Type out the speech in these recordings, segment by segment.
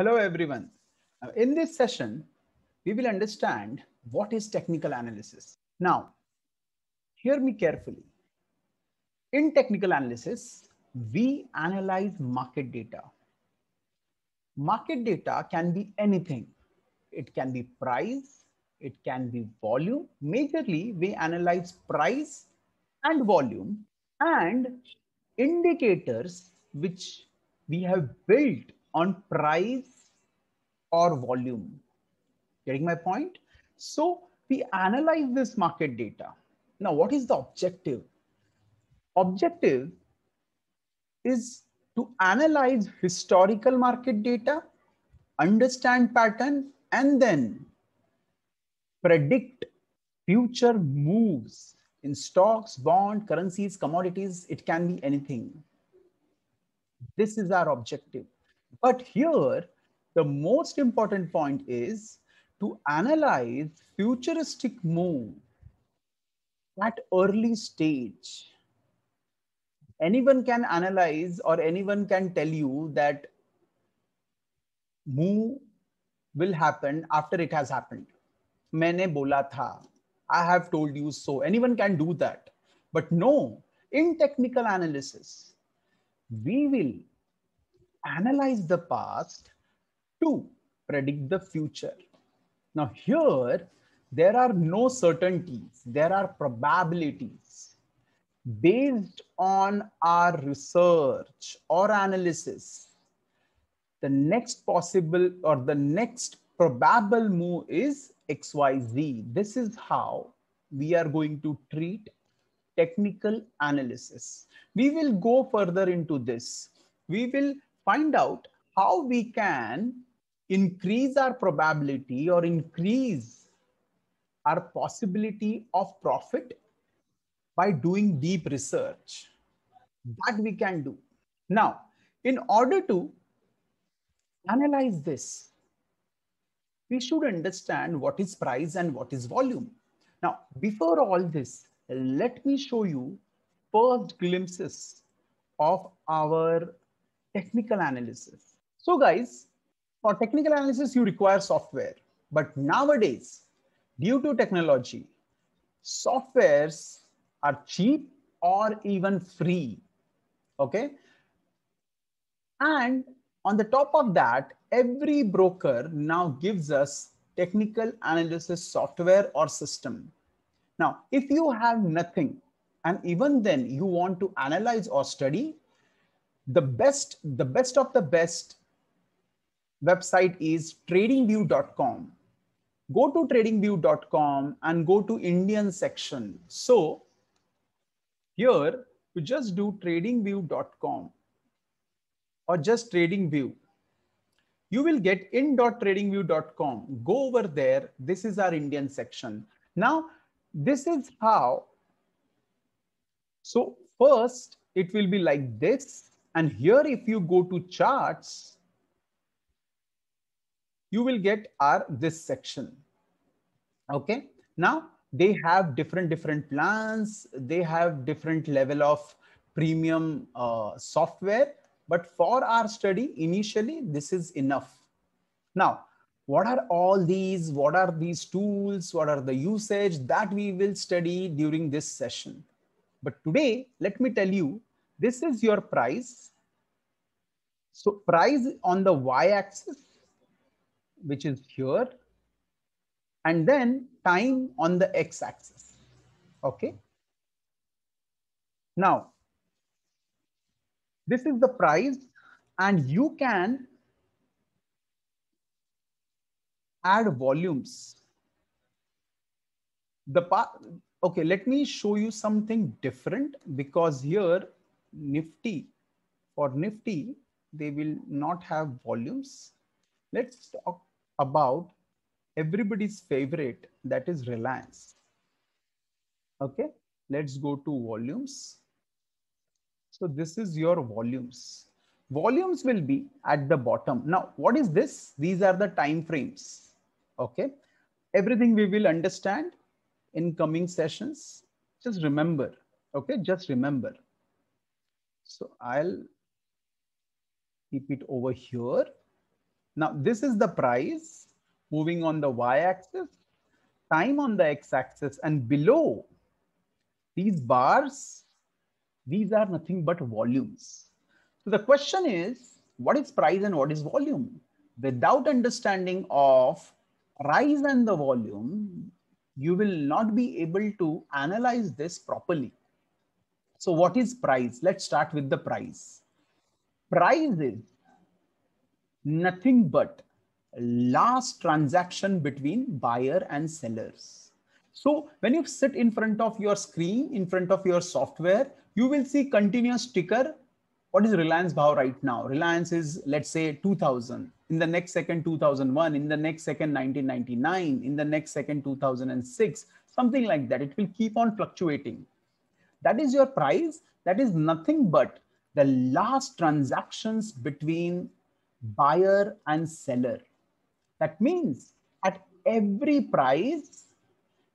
Hello, everyone. In this session, we will understand what is technical analysis. Now, hear me carefully. In technical analysis, we analyze market data. Market data can be anything. It can be price, it can be volume. Majorly, we analyze price and volume and indicators which we have built on price or volume. Getting my point? So we analyze this market data. Now, what is the objective? Objective is to analyze historical market data, understand pattern, and then predict future moves in stocks, bond, currencies, commodities, it can be anything. This is our objective. But here, the most important point is to analyze futuristic move at early stage. Anyone can analyze or anyone can tell you that move will happen after it has happened. Maine bola tha. I have told you so. Anyone can do that. But no, in technical analysis, we will analyze the past to predict the future. Now, here, there are no certainties, there are probabilities. Based on our research or analysis, the next possible or the next probable move is XYZ. This is how we are going to treat technical analysis. We will go further into this. We will find out how we can increase our probability or increase our possibility of profit by doing deep research. That we can do. Now, in order to analyze this, we should understand what is price and what is volume. Now, before all this, let me show you first glimpses of our technical analysis. So guys, for technical analysis, you require software. But nowadays, due to technology, softwares are cheap or even free. Okay. And on the top of that, every broker now gives us technical analysis software or system. Now, if you have nothing, and even then you want to analyze or study, the best the best of the best website is tradingview.com go to tradingview.com and go to indian section so here you just do tradingview.com or just tradingview you will get in.tradingview.com go over there this is our indian section now this is how so first it will be like this and here, if you go to charts, you will get our this section. Okay. Now they have different, different plans. They have different level of premium uh, software. But for our study, initially, this is enough. Now, what are all these? What are these tools? What are the usage that we will study during this session? But today, let me tell you this is your price. So price on the y-axis, which is here, and then time on the x-axis, okay? Now, this is the price and you can add volumes. The part, okay, let me show you something different because here Nifty, for Nifty, they will not have volumes. Let's talk about everybody's favorite, that is Reliance. Okay, let's go to volumes. So this is your volumes. Volumes will be at the bottom. Now, what is this? These are the time frames. Okay, everything we will understand in coming sessions. Just remember, okay, just remember. So I'll keep it over here. Now this is the price moving on the y-axis, time on the x-axis and below these bars, these are nothing but volumes. So the question is, what is price and what is volume? Without understanding of price and the volume, you will not be able to analyze this properly. So what is price? Let's start with the price. Price is nothing but last transaction between buyer and sellers. So when you sit in front of your screen, in front of your software, you will see continuous ticker. What is Reliance Bhav right now? Reliance is, let's say 2000, in the next second 2001, in the next second 1999, in the next second 2006, something like that. It will keep on fluctuating. That is your price. That is nothing but the last transactions between buyer and seller. That means at every price,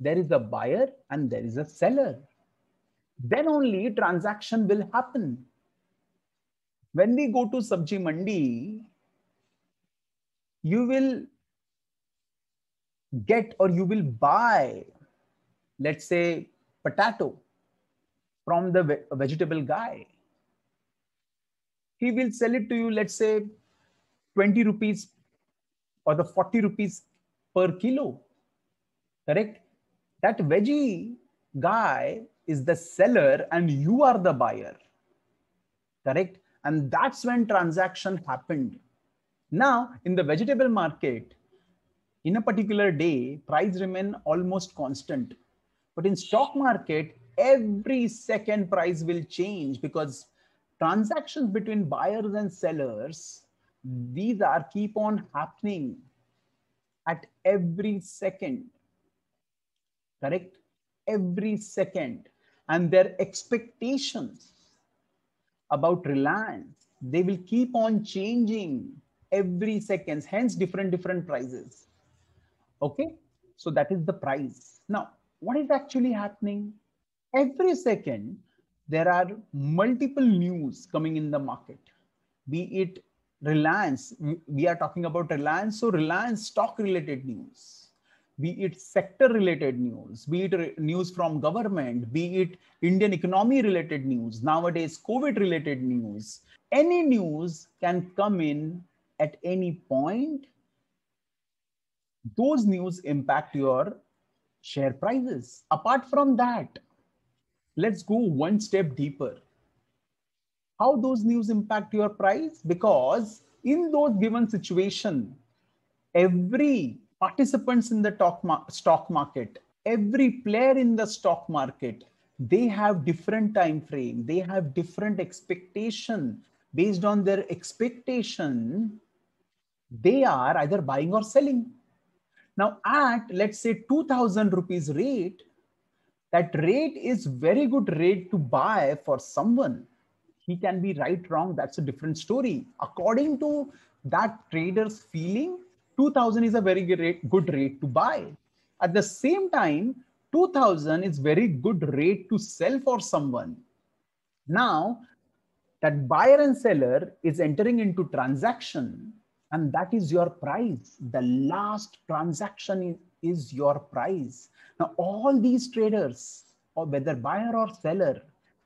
there is a buyer and there is a seller. Then only transaction will happen. When we go to Sabji Mandi, you will get or you will buy, let's say, potato from the vegetable guy. He will sell it to you, let's say 20 rupees or the 40 rupees per kilo. Correct? That veggie guy is the seller and you are the buyer. Correct? And that's when transaction happened. Now, in the vegetable market, in a particular day, price remain almost constant. But in stock market, every second price will change because transactions between buyers and sellers these are keep on happening at every second correct every second and their expectations about reliance they will keep on changing every second. hence different different prices okay so that is the price now what is actually happening every second, there are multiple news coming in the market, be it Reliance, we are talking about Reliance, so Reliance stock related news, be it sector related news, be it news from government, be it Indian economy related news, nowadays COVID related news. Any news can come in at any point. Those news impact your share prices. Apart from that, let's go one step deeper. How those news impact your price? Because in those given situation, every participants in the stock market, every player in the stock market, they have different time frame. They have different expectation. Based on their expectation, they are either buying or selling. Now at let's say 2000 rupees rate, that rate is very good rate to buy for someone he can be right wrong that's a different story according to that trader's feeling 2000 is a very good rate, to buy at the same time 2000 is very good rate to sell for someone now that buyer and seller is entering into transaction and that is your price the last transaction is your price? Now, all these traders, or whether buyer or seller,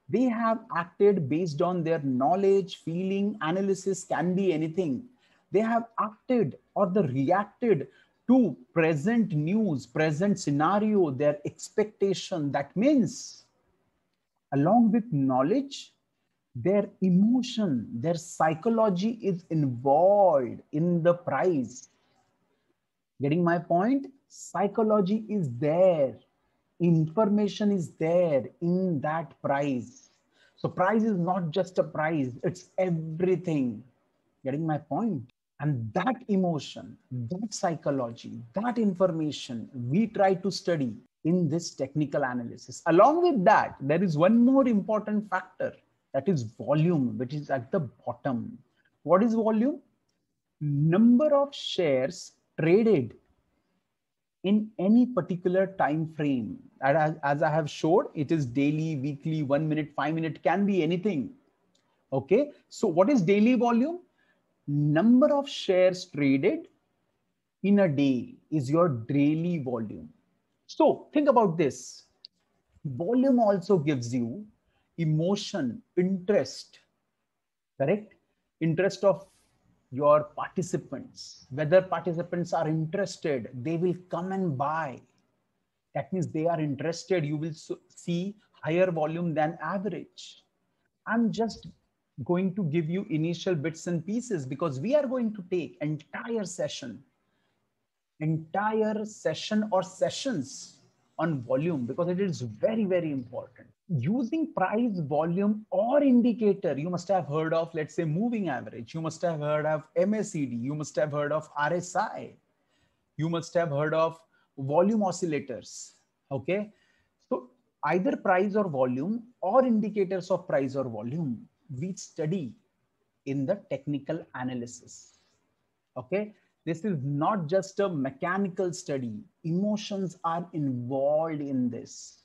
they have acted based on their knowledge, feeling, analysis, can be anything. They have acted or the reacted to present news, present scenario, their expectation. That means, along with knowledge, their emotion, their psychology is involved in the price. Getting my point? psychology is there information is there in that price so price is not just a price it's everything getting my point and that emotion that psychology that information we try to study in this technical analysis along with that there is one more important factor that is volume which is at the bottom what is volume number of shares traded in any particular time frame as, as i have showed it is daily weekly one minute five minute can be anything okay so what is daily volume number of shares traded in a day is your daily volume so think about this volume also gives you emotion interest correct interest of your participants, whether participants are interested, they will come and buy. That means they are interested. You will see higher volume than average. I'm just going to give you initial bits and pieces because we are going to take entire session, entire session or sessions on volume because it is very, very important using price volume or indicator you must have heard of let's say moving average you must have heard of MACD you must have heard of RSI you must have heard of volume oscillators okay so either price or volume or indicators of price or volume we study in the technical analysis okay this is not just a mechanical study emotions are involved in this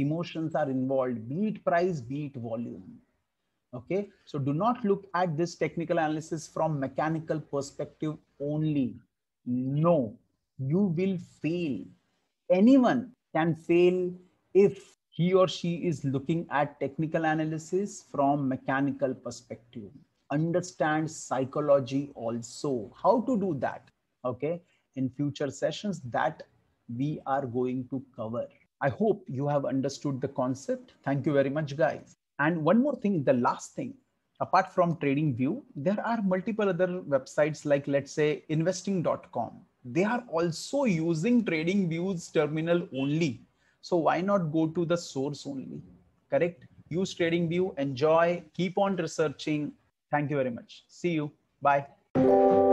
emotions are involved, be it price, be it volume. Okay, so do not look at this technical analysis from mechanical perspective only. No, you will fail. Anyone can fail if he or she is looking at technical analysis from mechanical perspective. Understand psychology also. How to do that? Okay, in future sessions that we are going to cover. I hope you have understood the concept. Thank you very much, guys. And one more thing, the last thing, apart from TradingView, there are multiple other websites like, let's say, investing.com. They are also using TradingView's terminal only. So why not go to the source only? Correct? Use TradingView, enjoy, keep on researching. Thank you very much. See you. Bye.